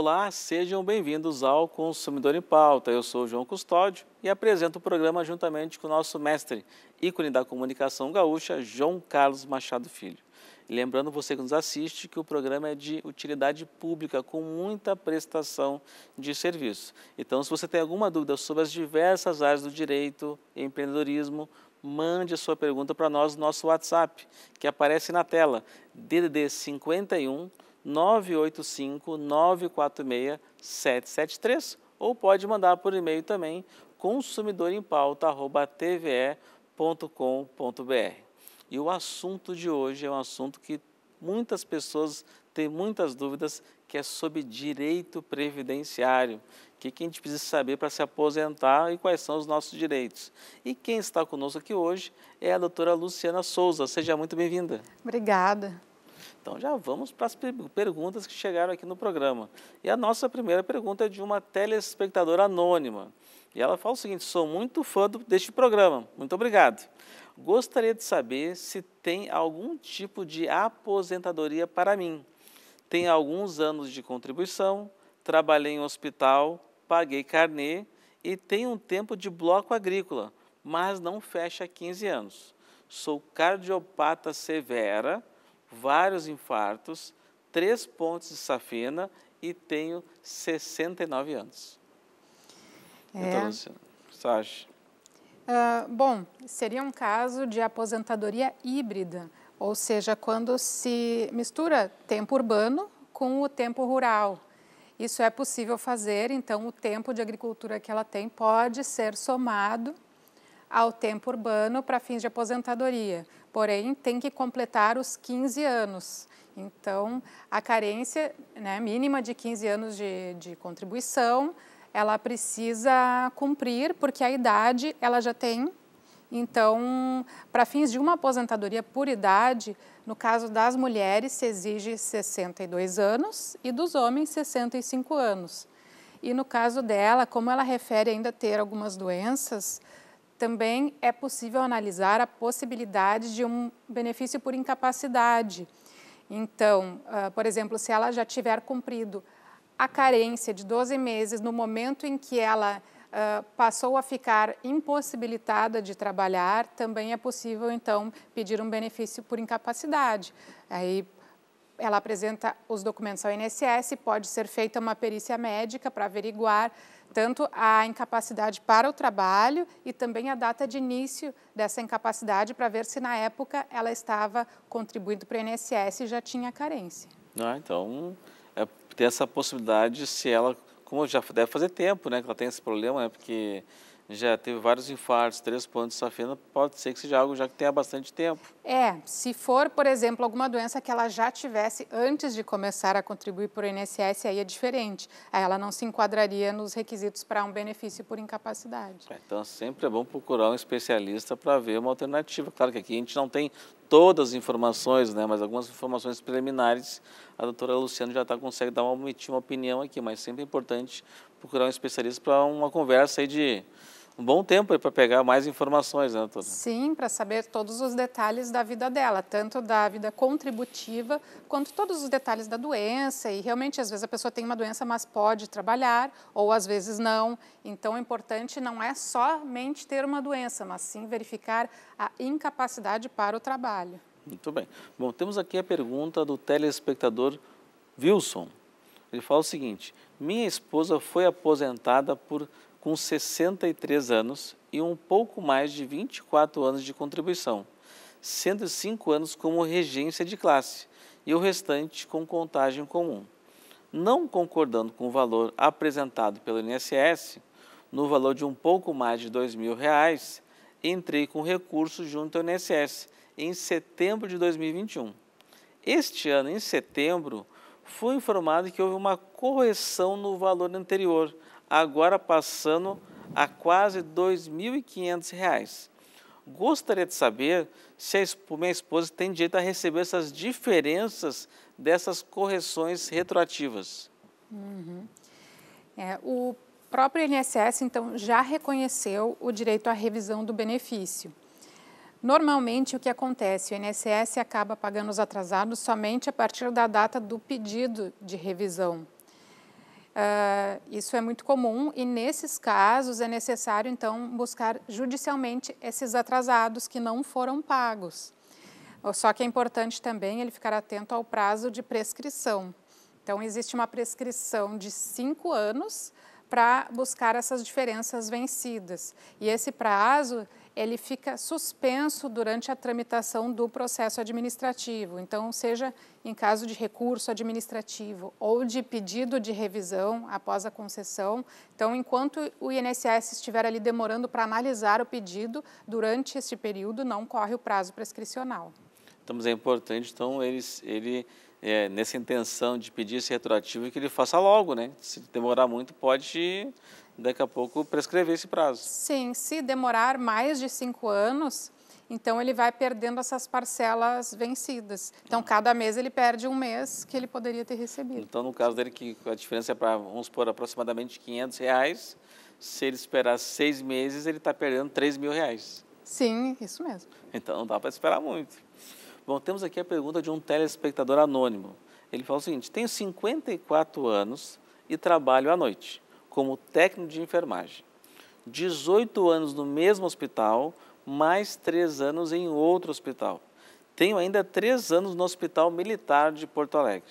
Olá, sejam bem-vindos ao Consumidor em Pauta. Eu sou João Custódio e apresento o programa juntamente com o nosso mestre, ícone da comunicação gaúcha, João Carlos Machado Filho. lembrando você que nos assiste que o programa é de utilidade pública com muita prestação de serviço. Então, se você tem alguma dúvida sobre as diversas áreas do direito, e empreendedorismo, mande a sua pergunta para nós no nosso WhatsApp, que aparece na tela, DDD 51 985-946-773 ou pode mandar por e-mail também consumidorempauta.tve.com.br. E o assunto de hoje é um assunto que muitas pessoas têm muitas dúvidas, que é sobre direito previdenciário. É o que, que a gente precisa saber para se aposentar e quais são os nossos direitos. E quem está conosco aqui hoje é a doutora Luciana Souza. Seja muito bem-vinda. Obrigada. Então já vamos para as perguntas que chegaram aqui no programa. E a nossa primeira pergunta é de uma telespectadora anônima. E ela fala o seguinte: sou muito fã do, deste programa. Muito obrigado. Gostaria de saber se tem algum tipo de aposentadoria para mim. Tenho alguns anos de contribuição, trabalhei em hospital, paguei carnê e tenho um tempo de bloco agrícola, mas não fecha 15 anos. Sou cardiopata severa vários infartos, três pontes de safena e tenho 69 anos. É. Então, Sasha. Assim, uh, ah, bom, seria um caso de aposentadoria híbrida, ou seja, quando se mistura tempo urbano com o tempo rural. Isso é possível fazer, então o tempo de agricultura que ela tem pode ser somado ao tempo urbano para fins de aposentadoria porém tem que completar os 15 anos. Então, a carência né, mínima de 15 anos de, de contribuição, ela precisa cumprir, porque a idade ela já tem. Então, para fins de uma aposentadoria por idade, no caso das mulheres, se exige 62 anos e dos homens, 65 anos. E no caso dela, como ela refere ainda ter algumas doenças, também é possível analisar a possibilidade de um benefício por incapacidade. Então, uh, por exemplo, se ela já tiver cumprido a carência de 12 meses no momento em que ela uh, passou a ficar impossibilitada de trabalhar, também é possível, então, pedir um benefício por incapacidade. Aí, ela apresenta os documentos ao INSS, pode ser feita uma perícia médica para averiguar portanto, a incapacidade para o trabalho e também a data de início dessa incapacidade para ver se na época ela estava contribuindo para o INSS e já tinha carência. Ah, então, é essa possibilidade se ela, como já deve fazer tempo, né, que ela tem esse problema, né, porque já teve vários infartos, três pontos de safena, pode ser que seja algo já que tenha bastante tempo. É, se for, por exemplo, alguma doença que ela já tivesse antes de começar a contribuir para o INSS, aí é diferente. Aí ela não se enquadraria nos requisitos para um benefício por incapacidade. É, então, sempre é bom procurar um especialista para ver uma alternativa. Claro que aqui a gente não tem todas as informações, né, mas algumas informações preliminares, a doutora Luciana já tá, consegue dar uma, uma opinião aqui, mas sempre é importante procurar um especialista para uma conversa aí de um bom tempo para pegar mais informações, né, Antônio? Sim, para saber todos os detalhes da vida dela, tanto da vida contributiva, quanto todos os detalhes da doença. E realmente, às vezes, a pessoa tem uma doença, mas pode trabalhar, ou às vezes não. Então, o importante não é somente ter uma doença, mas sim verificar a incapacidade para o trabalho. Muito bem. Bom, temos aqui a pergunta do telespectador Wilson. Ele fala o seguinte: minha esposa foi aposentada por com 63 anos e um pouco mais de 24 anos de contribuição, 105 anos como regência de classe e o restante com contagem comum. Não concordando com o valor apresentado pelo INSS, no valor de um pouco mais de R$ 2.000, entrei com recurso junto ao INSS em setembro de 2021. Este ano, em setembro, fui informado que houve uma correção no valor anterior agora passando a quase R$ 2.500. Gostaria de saber se a minha esposa tem direito a receber essas diferenças dessas correções retroativas. Uhum. É, o próprio INSS, então, já reconheceu o direito à revisão do benefício. Normalmente, o que acontece? O INSS acaba pagando os atrasados somente a partir da data do pedido de revisão Uh, isso é muito comum e, nesses casos, é necessário, então, buscar judicialmente esses atrasados que não foram pagos. Só que é importante também ele ficar atento ao prazo de prescrição. Então, existe uma prescrição de cinco anos para buscar essas diferenças vencidas. E esse prazo ele fica suspenso durante a tramitação do processo administrativo. Então, seja em caso de recurso administrativo ou de pedido de revisão após a concessão. Então, enquanto o INSS estiver ali demorando para analisar o pedido, durante este período não corre o prazo prescricional. Então, é importante, então, ele, é, nessa intenção de pedir esse retroativo, que ele faça logo, né? Se demorar muito, pode daqui a pouco prescrever esse prazo. Sim, se demorar mais de cinco anos, então ele vai perdendo essas parcelas vencidas. Então cada mês ele perde um mês que ele poderia ter recebido. Então no caso dele que a diferença é para vamos supor aproximadamente 500 reais, se ele esperar seis meses ele está perdendo 3 mil reais. Sim, isso mesmo. Então não dá para esperar muito. Bom, temos aqui a pergunta de um telespectador anônimo. Ele fala o seguinte: tenho 54 anos e trabalho à noite como técnico de enfermagem. 18 anos no mesmo hospital, mais 3 anos em outro hospital. Tenho ainda 3 anos no Hospital Militar de Porto Alegre.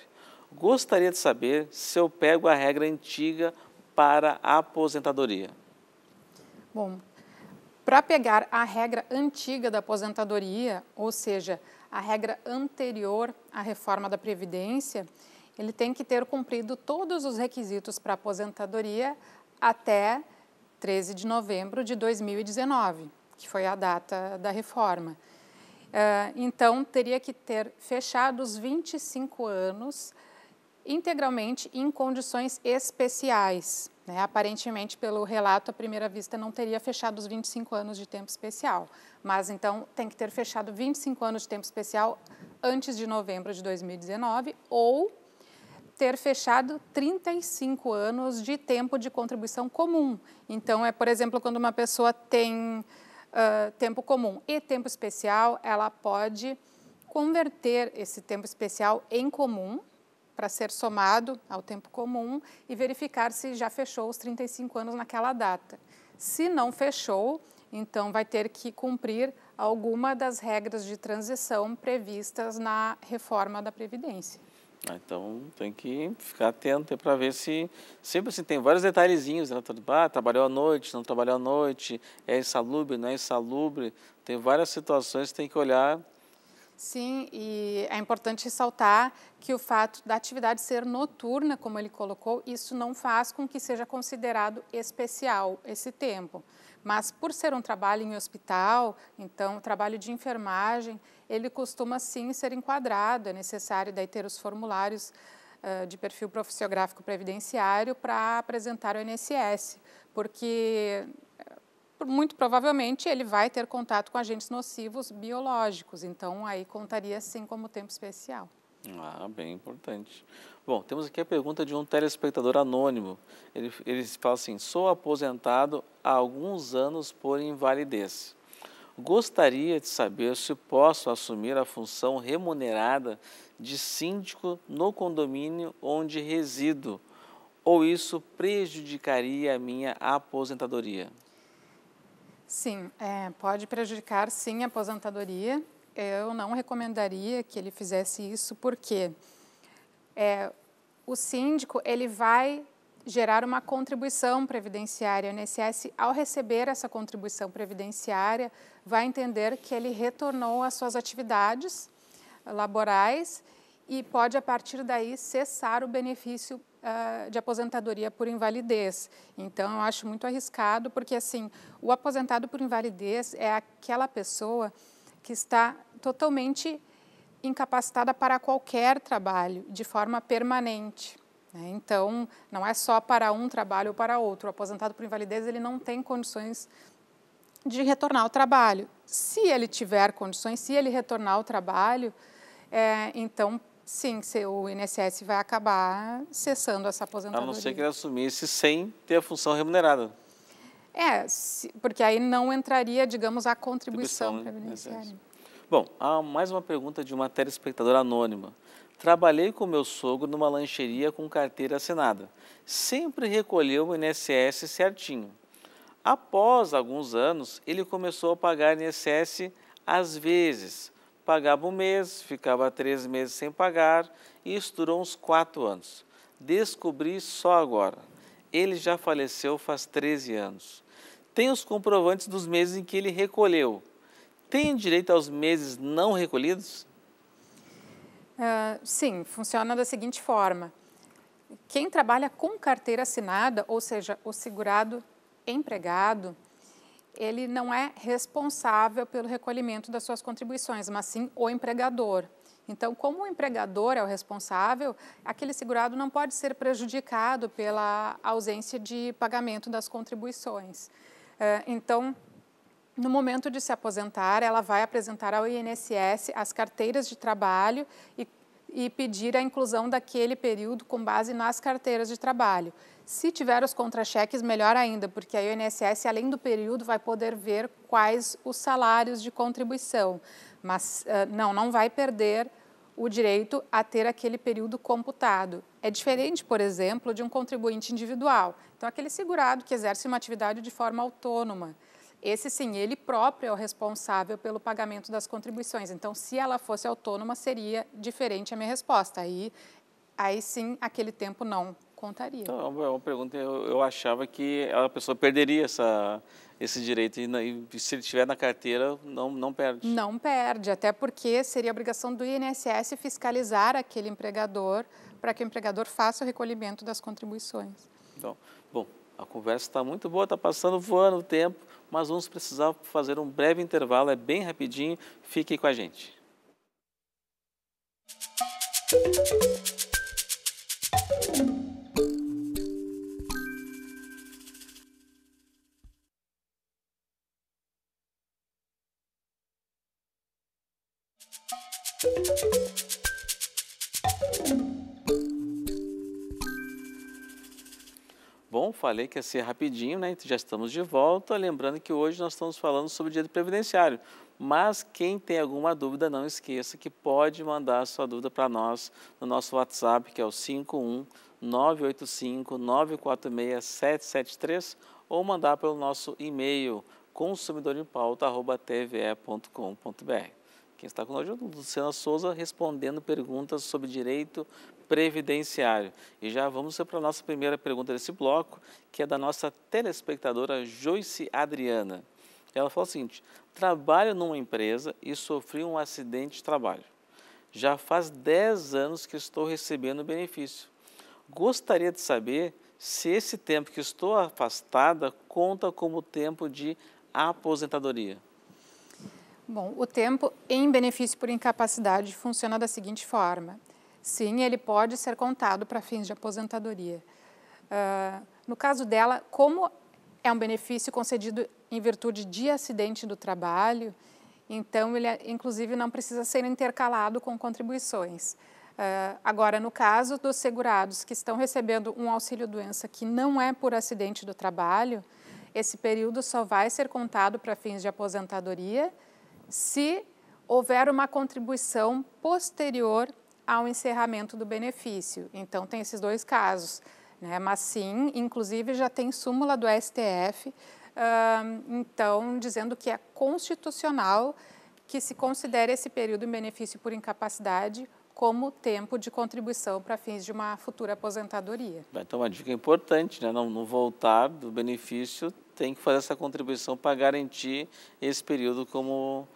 Gostaria de saber se eu pego a regra antiga para a aposentadoria. Bom, para pegar a regra antiga da aposentadoria, ou seja, a regra anterior à reforma da Previdência, ele tem que ter cumprido todos os requisitos para aposentadoria até 13 de novembro de 2019, que foi a data da reforma. Eh, então, teria que ter fechado os 25 anos integralmente em condições especiais. Né? Aparentemente, pelo relato, à primeira vista, não teria fechado os 25 anos de tempo especial. Mas, então, tem que ter fechado 25 anos de tempo especial antes de novembro de 2019 ou ter fechado 35 anos de tempo de contribuição comum. Então, é, por exemplo, quando uma pessoa tem uh, tempo comum e tempo especial, ela pode converter esse tempo especial em comum para ser somado ao tempo comum e verificar se já fechou os 35 anos naquela data. Se não fechou, então vai ter que cumprir alguma das regras de transição previstas na reforma da Previdência. Ah, então tem que ficar atento para ver se sempre assim, tem vários detalhezinhos, né? Ah, trabalhou à noite, não trabalhou à noite, é insalubre, não é insalubre. Tem várias situações que tem que olhar. Sim, e é importante ressaltar que o fato da atividade ser noturna, como ele colocou, isso não faz com que seja considerado especial esse tempo. Mas por ser um trabalho em hospital, então o trabalho de enfermagem, ele costuma sim ser enquadrado. É necessário daí ter os formulários uh, de perfil profissiográfico previdenciário para apresentar o INSS, porque muito provavelmente ele vai ter contato com agentes nocivos biológicos, então aí contaria sim como tempo especial. Ah, bem importante. Bom, temos aqui a pergunta de um telespectador anônimo. Ele, ele fala assim: sou aposentado há alguns anos por invalidez. Gostaria de saber se posso assumir a função remunerada de síndico no condomínio onde resido, ou isso prejudicaria a minha aposentadoria? Sim, é, pode prejudicar sim a aposentadoria eu não recomendaria que ele fizesse isso, porque é, o síndico ele vai gerar uma contribuição previdenciária. O INSS, ao receber essa contribuição previdenciária, vai entender que ele retornou às suas atividades laborais e pode, a partir daí, cessar o benefício ah, de aposentadoria por invalidez. Então, eu acho muito arriscado, porque, assim, o aposentado por invalidez é aquela pessoa que está totalmente incapacitada para qualquer trabalho, de forma permanente. Né? Então, não é só para um trabalho ou para outro. O aposentado por invalidez ele não tem condições de retornar ao trabalho. Se ele tiver condições, se ele retornar ao trabalho, é, então sim, o INSS vai acabar cessando essa aposentadoria. A não ser que ele assumisse sem ter a função remunerada. É, porque aí não entraria, digamos, a contribuição, contribuição né? previdenciária. Né? Bom, há mais uma pergunta de uma telespectadora anônima. Trabalhei com meu sogro numa lancheria com carteira assinada. Sempre recolheu o INSS certinho. Após alguns anos, ele começou a pagar INSS às vezes. Pagava um mês, ficava três meses sem pagar e estourou uns quatro anos. Descobri só agora. Ele já faleceu faz 13 anos. Tem os comprovantes dos meses em que ele recolheu, têm direito aos meses não recolhidos? Uh, sim, funciona da seguinte forma. Quem trabalha com carteira assinada, ou seja, o segurado empregado, ele não é responsável pelo recolhimento das suas contribuições, mas sim o empregador. Então, como o empregador é o responsável, aquele segurado não pode ser prejudicado pela ausência de pagamento das contribuições. Ah, então, no momento de se aposentar, ela vai apresentar ao INSS as carteiras de trabalho e, e pedir a inclusão daquele período com base nas carteiras de trabalho. Se tiver os contra-cheques, melhor ainda, porque a INSS, além do período, vai poder ver quais os salários de contribuição. Mas ah, não, não vai perder o direito a ter aquele período computado. É diferente, por exemplo, de um contribuinte individual. Então, aquele segurado que exerce uma atividade de forma autônoma esse sim, ele próprio é o responsável pelo pagamento das contribuições. Então, se ela fosse autônoma, seria diferente a minha resposta. Aí, aí sim, aquele tempo não contaria. Então, é uma pergunta, eu, eu achava que a pessoa perderia essa, esse direito e, e se ele estiver na carteira, não, não perde. Não perde, até porque seria obrigação do INSS fiscalizar aquele empregador para que o empregador faça o recolhimento das contribuições. Então, a conversa está muito boa, está passando voando o tempo, mas vamos precisar fazer um breve intervalo, é bem rapidinho. Fique com a gente. Música falei que ia ser rapidinho, né? Então, já estamos de volta. Lembrando que hoje nós estamos falando sobre o direito previdenciário. Mas quem tem alguma dúvida, não esqueça que pode mandar sua dúvida para nós no nosso WhatsApp, que é o 51 985 946 773 ou mandar pelo nosso e-mail consumidorempauta.tve.com.br. Quem está conosco é Luciana Souza respondendo perguntas sobre direito previdenciário. E já vamos para a nossa primeira pergunta desse bloco, que é da nossa telespectadora Joyce Adriana. Ela fala o seguinte: trabalho numa empresa e sofri um acidente de trabalho. Já faz 10 anos que estou recebendo benefício. Gostaria de saber se esse tempo que estou afastada conta como tempo de aposentadoria. Bom, o tempo em benefício por incapacidade funciona da seguinte forma: Sim, ele pode ser contado para fins de aposentadoria. Uh, no caso dela, como é um benefício concedido em virtude de acidente do trabalho, então ele, inclusive, não precisa ser intercalado com contribuições. Uh, agora, no caso dos segurados que estão recebendo um auxílio-doença que não é por acidente do trabalho, esse período só vai ser contado para fins de aposentadoria se houver uma contribuição posterior ao encerramento do benefício. Então, tem esses dois casos. Né? Mas sim, inclusive já tem súmula do STF, então, dizendo que é constitucional que se considere esse período em benefício por incapacidade como tempo de contribuição para fins de uma futura aposentadoria. Então, uma dica importante, né? não, não voltar do benefício, tem que fazer essa contribuição para garantir esse período como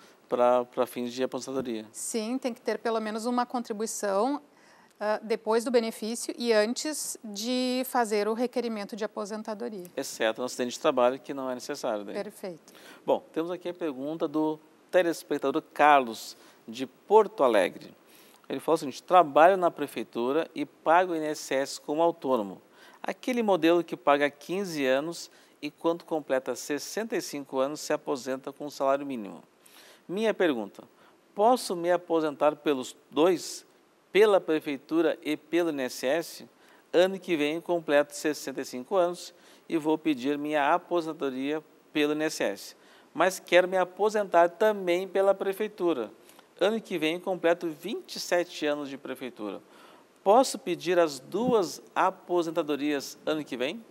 para fins de aposentadoria. Sim, tem que ter pelo menos uma contribuição uh, depois do benefício e antes de fazer o requerimento de aposentadoria. Exceto no acidente de trabalho, que não é necessário. Daí. Né? Perfeito. Bom, temos aqui a pergunta do telespectador Carlos, de Porto Alegre. Ele falou o seguinte, trabalho na prefeitura e pago o INSS como autônomo. Aquele modelo que paga 15 anos e quando completa 65 anos se aposenta com o salário mínimo. Minha pergunta: posso me aposentar pelos dois, pela prefeitura e pelo INSS? Ano que vem completo 65 anos e vou pedir minha aposentadoria pelo INSS. Mas quero me aposentar também pela prefeitura. Ano que vem completo 27 anos de prefeitura. Posso pedir as duas aposentadorias ano que vem?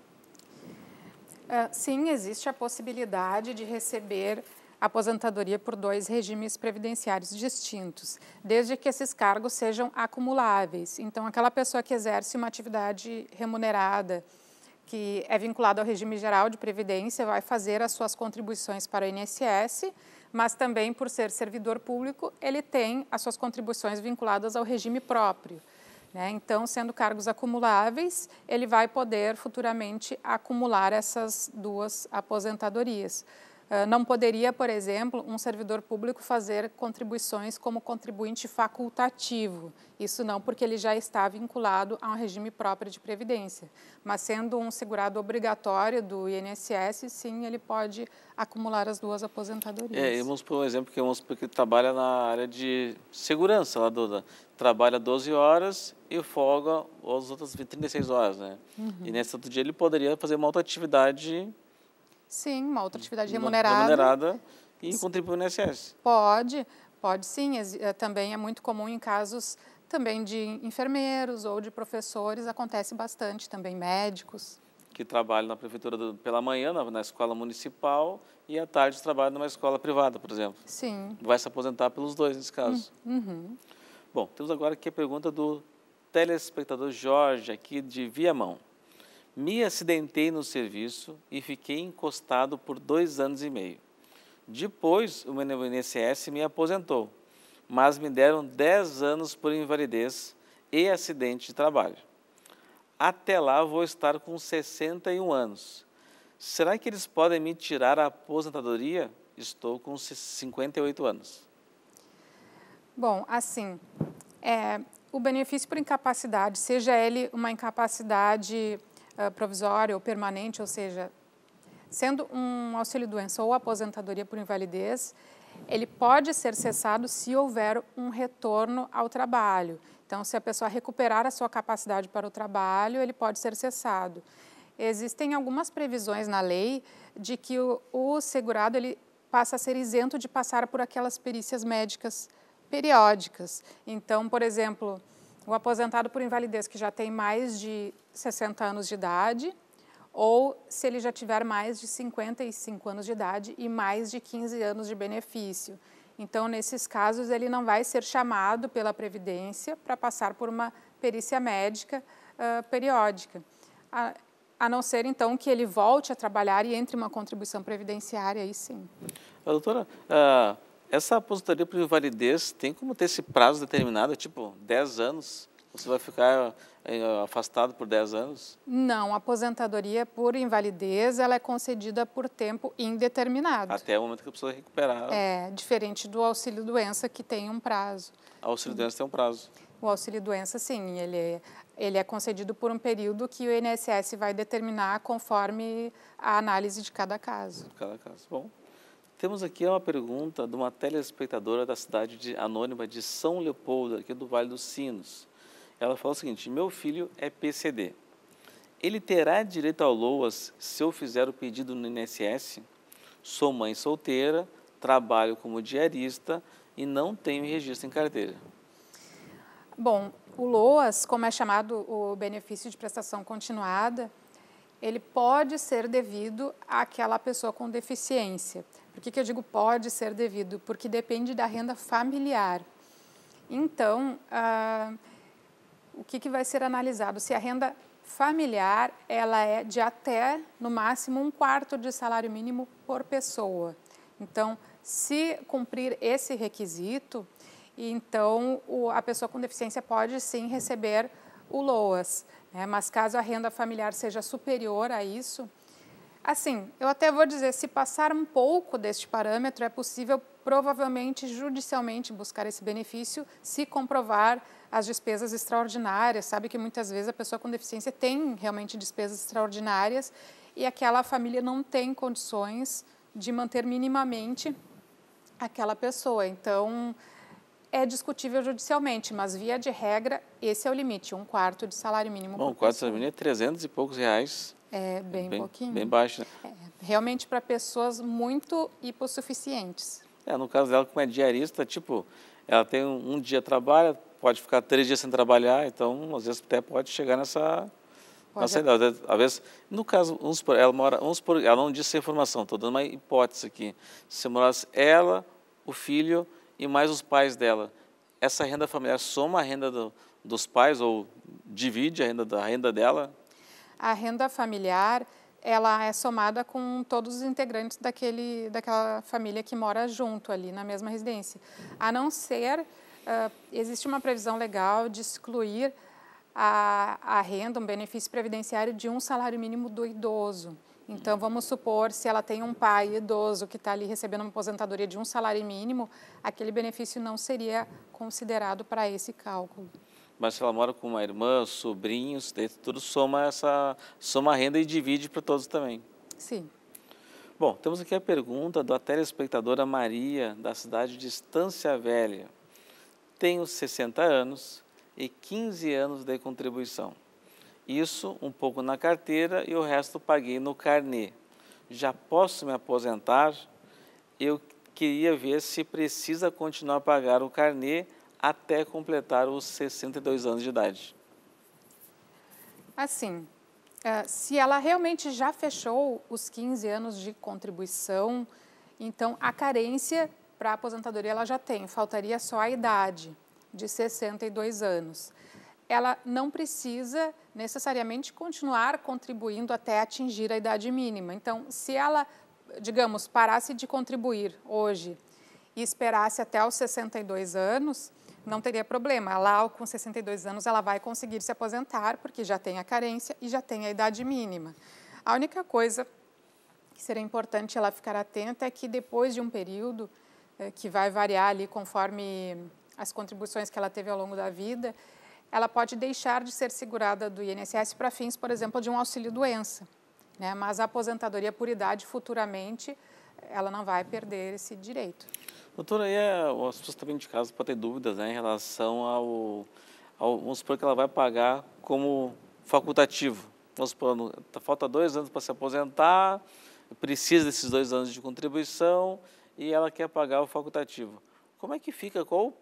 Ah, sim, existe a possibilidade de receber aposentadoria por dois regimes previdenciários distintos, desde que esses cargos sejam acumuláveis. Então, aquela pessoa que exerce uma atividade remunerada, que é vinculada ao regime geral de previdência, vai fazer as suas contribuições para o INSS, mas também, por ser servidor público, ele tem as suas contribuições vinculadas ao regime próprio. Né? Então, sendo cargos acumuláveis, ele vai poder futuramente acumular essas duas aposentadorias. Ah, não poderia, por exemplo, um servidor público fazer contribuições como contribuinte facultativo. Isso não porque ele já está vinculado a um regime próprio de previdência. Mas sendo um segurado obrigatório do INSS, sim, ele pode acumular as duas aposentadorias. É, vamos por um exemplo que vamos é que trabalha na área de segurança, lá do, trabalha 12 horas e folga as outras 36 horas, né? Uhum. E nesse outro dia ele poderia fazer uma outra atividade Sim, uma outra atividade remunerada. Remunerada e para no INSS. Pode, pode sim. Eh, também é muito comum em casos também de enfermeiros ou de professores, acontece bastante também, médicos. Que trabalham na prefeitura do, pela manhã, na, na, escola municipal, e à tarde trabalham numa escola privada, por exemplo. Sim. Vai se aposentar pelos dois, nesse caso. Hum, uhum. Bom, temos agora aqui a pergunta do telespectador Jorge, aqui de Viamão. Me acidentei no serviço e fiquei encostado por dois anos e meio. Depois, o meu INSS me aposentou, mas me deram 10 anos por invalidez e acidente de trabalho. Até lá vou estar com 61 anos. Será que eles podem me tirar a aposentadoria? Estou com 58 anos. Bom, assim, é, o benefício por incapacidade, seja ele uma incapacidade ah, provisória ou permanente, ou seja, sendo um auxílio-doença ou aposentadoria por invalidez, ele pode ser cessado se houver um retorno ao trabalho. Então, se a pessoa recuperar a sua capacidade para o trabalho, ele pode ser cessado. Existem algumas previsões na lei de que o, o segurado ele passa a ser isento de passar por aquelas perícias médicas periódicas. Então, por exemplo, o aposentado por invalidez que já tem mais de 60 anos de idade, ou se ele já tiver mais de 55 anos de idade e mais de 15 anos de benefício. Então, nesses casos, ele não vai ser chamado pela Previdência para passar por uma perícia médica uh, periódica. A, a, não ser, então, que ele volte a trabalhar e entre uma contribuição previdenciária, aí sim. doutora, uh essa aposentadoria por invalidez tem como ter esse prazo determinado, tipo 10 anos? Você vai ficar eh, afastado por 10 anos? Não, a aposentadoria por invalidez ela é concedida por tempo indeterminado. Até o momento que a pessoa recuperar. É, diferente do auxílio-doença que tem um prazo. O auxílio-doença tem um prazo. O auxílio-doença, sim, ele é, ele é concedido por um período que o INSS vai determinar conforme a análise de cada caso. De cada caso, bom. Temos aqui uma pergunta de uma telespectadora da cidade de, anônima de São Leopoldo, aqui do Vale dos Sinos. Ela fala o seguinte: meu filho é PCD. Ele terá direito ao LOAS se eu fizer o pedido no INSS? Sou mãe solteira, trabalho como diarista e não tenho registro em carteira. Bom, o LOAS, como é chamado o benefício de prestação continuada, ele pode ser devido àquela pessoa com deficiência. Por que, que eu digo pode ser devido? Porque depende da renda familiar. Então, ah, o que, que vai ser analisado? Se a renda familiar ela é de até, no máximo, um quarto de salário mínimo por pessoa. Então, se cumprir esse requisito, então a pessoa com deficiência pode sim receber o LOAS. Né? Mas caso a renda familiar seja superior a isso, Assim, eu até vou dizer, se passar um pouco deste parâmetro, é possível provavelmente judicialmente buscar esse benefício se comprovar as despesas extraordinárias. Sabe que muitas vezes a pessoa com deficiência tem realmente despesas extraordinárias e aquela família não tem condições de manter minimamente aquela pessoa. Então, é discutível judicialmente, mas via de regra, esse é o limite, um quarto de salário mínimo. Bom, um quarto de salário mínimo é 300 e poucos reais é, bem, bem pouquinho. Bem baixo, né? É, realmente para pessoas muito hipossuficientes. É, no caso dela, como é diarista, tipo, ela tem um, um dia trabalha, pode ficar três dias sem trabalhar, então às vezes até pode chegar nessa... Pode. Nessa Às vezes, no caso, uns por ela mora, uns por ela não disse essa informação, estou dando uma hipótese aqui. Se morasse ela, o filho e mais os pais dela, essa renda familiar soma a renda do, dos pais ou divide a renda, da, a renda dela? a renda familiar ela é somada com todos os integrantes daquele, daquela família que mora junto ali na mesma residência. A não ser, uh, existe uma previsão legal de excluir a, a renda, um benefício previdenciário de um salário mínimo do idoso. Então, vamos supor, se ela tem um pai idoso que está ali recebendo uma aposentadoria de um salário mínimo, aquele benefício não seria considerado para esse cálculo. Mas se ela mora com uma irmã, sobrinhos, tudo soma essa soma a renda e divide para todos também. Sim. Bom, temos aqui a pergunta da telespectadora Maria, da cidade de Estância Velha. Tenho 60 anos e 15 anos de contribuição. Isso um pouco na carteira e o resto paguei no carnê. Já posso me aposentar? Eu queria ver se precisa continuar a pagar o carnê até completar os 62 anos de idade. Assim, eh, se ela realmente já fechou os 15 anos de contribuição, então a carência para a aposentadoria ela já tem, faltaria só a idade de 62 anos. Ela não precisa necessariamente continuar contribuindo até atingir a idade mínima. Então, se ela, digamos, parasse de contribuir hoje e esperasse até os 62 anos, não teria problema. Lá, com 62 anos, ela vai conseguir se aposentar, porque já tem a carência e já tem a idade mínima. A única coisa que seria importante ela ficar atenta é que depois de um período, eh, que vai variar ali conforme as contribuições que ela teve ao longo da vida, ela pode deixar de ser segurada do INSS para fins, por exemplo, de um auxílio-doença. Né? Mas a aposentadoria por idade, futuramente, ela não vai perder esse direito. Doutora, e é, as pessoas também de casa podem ter dúvidas né, em relação ao, ao. Vamos supor que ela vai pagar como facultativo. Vamos supor, tá, falta dois anos para se aposentar, precisa desses dois anos de contribuição e ela quer pagar o facultativo. Como é que fica? Qual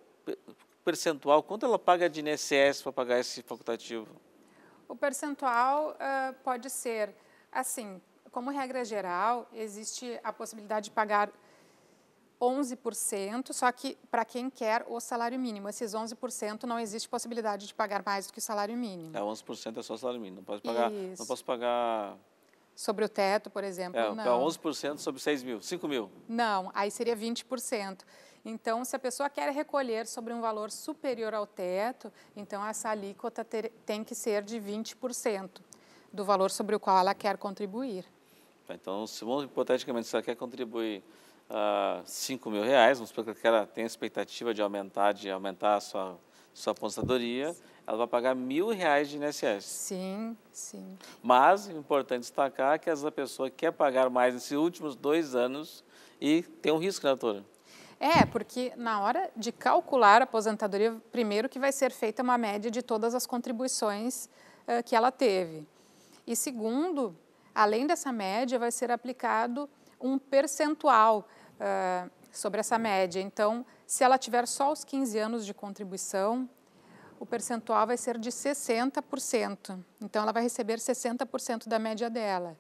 percentual, quanto ela paga de INSS para pagar esse facultativo? O percentual uh, pode ser, assim, como regra geral, existe a possibilidade de pagar 11%, só que para quem quer o salário mínimo. Esses 11% não existe possibilidade de pagar mais do que o salário mínimo. É, 11% é só salário mínimo. Não posso pagar, não posso pagar... Sobre o teto, por exemplo, é, não. 11% sobre 6 mil, 5 mil. Não, aí seria 20%. Então, se a pessoa quer recolher sobre um valor superior ao teto, então essa alíquota ter, tem que ser de 20% do valor sobre o qual ela quer contribuir. Então, se hipoteticamente, se ela quer contribuir uh, ah, 5 mil reais, vamos supor que ela tem a expectativa de aumentar, de aumentar a sua, sua aposentadoria, ela vai pagar mil reais de INSS. Sim, sim. Mas, importante destacar que essa pessoa quer pagar mais nesses últimos dois anos e tem um risco, né, doutora? É, porque na hora de calcular a aposentadoria, primeiro que vai ser feita uma média de todas as contribuições uh, que ela teve. E segundo, além dessa média, vai ser aplicado um percentual uh, sobre essa média. Então, se ela tiver só os 15 anos de contribuição, o percentual vai ser de 60%. Então, ela vai receber 60% da média dela.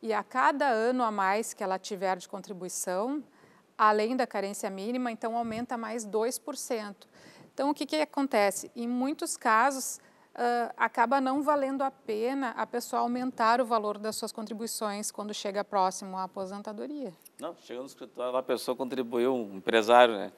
E a cada ano a mais que ela tiver de contribuição, além da carência mínima, então aumenta mais 2%. Então, o que, que acontece? Em muitos casos, uh, acaba não valendo a pena a pessoa aumentar o valor das suas contribuições quando chega próximo à aposentadoria. Não, chegando no escritório, lá a pessoa contribuiu, um empresário, né?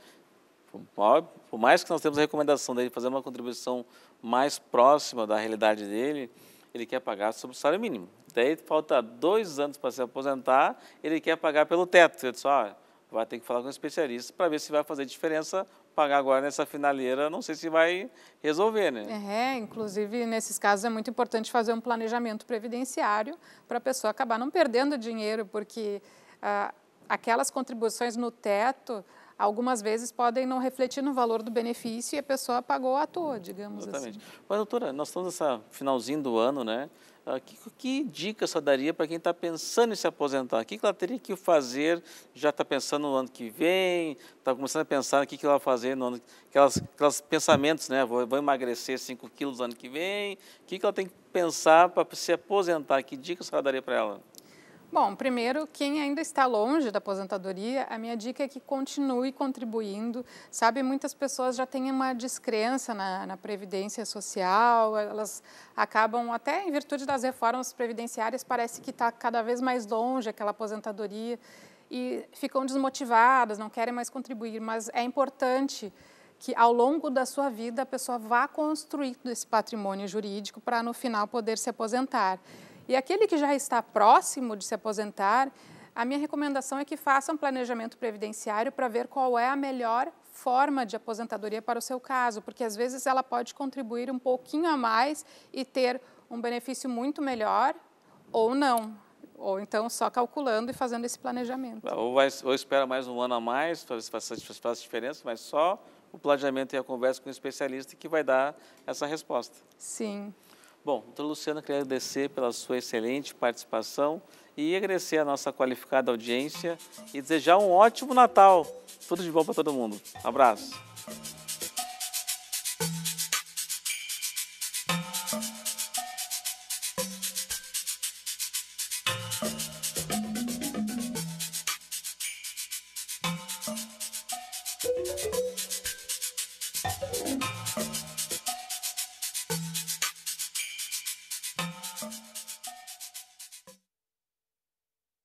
Por mais que nós temos a recomendação dele fazer uma contribuição mais próxima da realidade dele, ele quer pagar sobre o salário mínimo. Daí falta dois anos para se aposentar, ele quer pagar pelo teto. Eu disse, ó, vai ter que falar com um especialista para ver se vai fazer diferença pagar agora nessa finaleira, não sei se vai resolver, né? É, inclusive nesses casos é muito importante fazer um planejamento previdenciário para a pessoa acabar não perdendo dinheiro, porque ah, aquelas contribuições no teto algumas vezes podem não refletir no valor do benefício e a pessoa pagou à toa, digamos assim. Exatamente. assim. Mas, doutora, nós estamos nessa finalzinho do ano, né? Ah, que, que dica só daria para quem está pensando em se aposentar? O que, que ela teria que fazer? Já está pensando no ano que vem? Está começando a pensar o que, que ela vai fazer no ano? Aquelas, aquelas pensamentos, né? Vou, vou emagrecer 5 quilos no ano que vem. O que, que ela tem que pensar para se aposentar? Que dica só daria para ela? Bom, primeiro, quem ainda está longe da aposentadoria, a minha dica é que continue contribuindo. Sabe, muitas pessoas já têm uma descrença na, na previdência social, elas acabam, até em virtude das reformas previdenciárias, parece que está cada vez mais longe aquela aposentadoria e ficam desmotivadas, não querem mais contribuir, mas é importante que ao longo da sua vida a pessoa vá construindo esse patrimônio jurídico para no final poder se aposentar. E aquele que já está próximo de se aposentar, a minha recomendação é que faça um planejamento previdenciário para ver qual é a melhor forma de aposentadoria para o seu caso, porque às vezes ela pode contribuir um pouquinho a mais e ter um benefício muito melhor ou não. Ou então só calculando e fazendo esse planejamento. Ou, vai, ou espera mais um ano a mais talvez faça diferença, mas só o planejamento e a conversa com o especialista que vai dar essa resposta. Sim. Bom, doutor Luciano, queria agradecer pela sua excelente participação e agradecer a nossa qualificada audiência e desejar um ótimo Natal. Tudo de bom para todo mundo. Abraço.